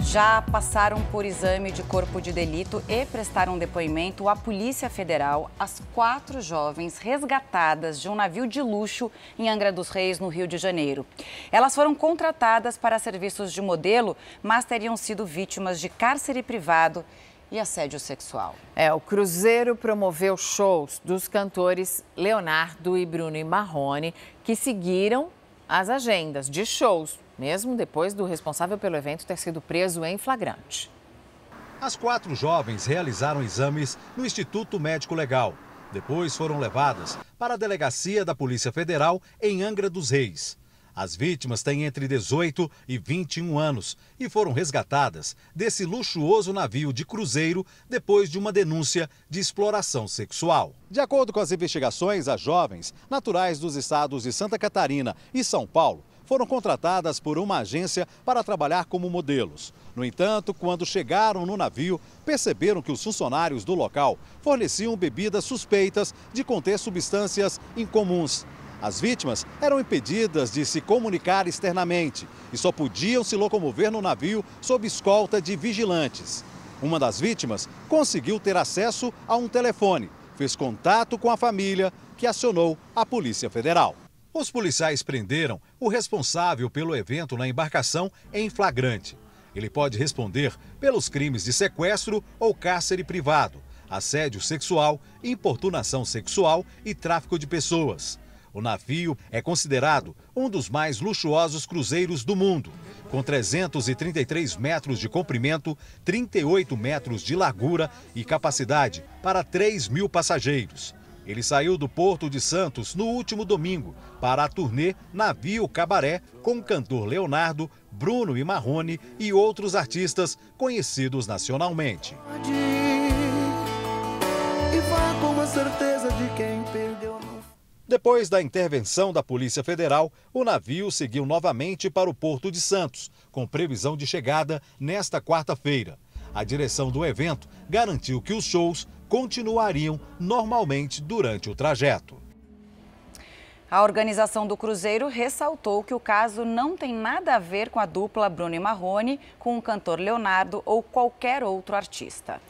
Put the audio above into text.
já passaram por exame de corpo de delito e prestaram depoimento à Polícia Federal as quatro jovens resgatadas de um navio de luxo em Angra dos Reis, no Rio de Janeiro. Elas foram contratadas para serviços de modelo, mas teriam sido vítimas de cárcere privado e assédio sexual. É, o Cruzeiro promoveu shows dos cantores Leonardo e Bruno Marrone, que seguiram as agendas de shows mesmo depois do responsável pelo evento ter sido preso em flagrante. As quatro jovens realizaram exames no Instituto Médico Legal. Depois foram levadas para a delegacia da Polícia Federal em Angra dos Reis. As vítimas têm entre 18 e 21 anos e foram resgatadas desse luxuoso navio de cruzeiro depois de uma denúncia de exploração sexual. De acordo com as investigações, as jovens, naturais dos estados de Santa Catarina e São Paulo, foram contratadas por uma agência para trabalhar como modelos. No entanto, quando chegaram no navio, perceberam que os funcionários do local forneciam bebidas suspeitas de conter substâncias incomuns. As vítimas eram impedidas de se comunicar externamente e só podiam se locomover no navio sob escolta de vigilantes. Uma das vítimas conseguiu ter acesso a um telefone, fez contato com a família, que acionou a Polícia Federal. Os policiais prenderam o responsável pelo evento na embarcação em flagrante. Ele pode responder pelos crimes de sequestro ou cárcere privado, assédio sexual, importunação sexual e tráfico de pessoas. O navio é considerado um dos mais luxuosos cruzeiros do mundo, com 333 metros de comprimento, 38 metros de largura e capacidade para 3 mil passageiros. Ele saiu do Porto de Santos no último domingo para a turnê Navio Cabaré com o cantor Leonardo, Bruno e Marrone e outros artistas conhecidos nacionalmente. Depois da intervenção da Polícia Federal, o navio seguiu novamente para o Porto de Santos, com previsão de chegada nesta quarta-feira. A direção do evento garantiu que os shows continuariam normalmente durante o trajeto. A organização do Cruzeiro ressaltou que o caso não tem nada a ver com a dupla Bruno e Marrone, com o cantor Leonardo ou qualquer outro artista.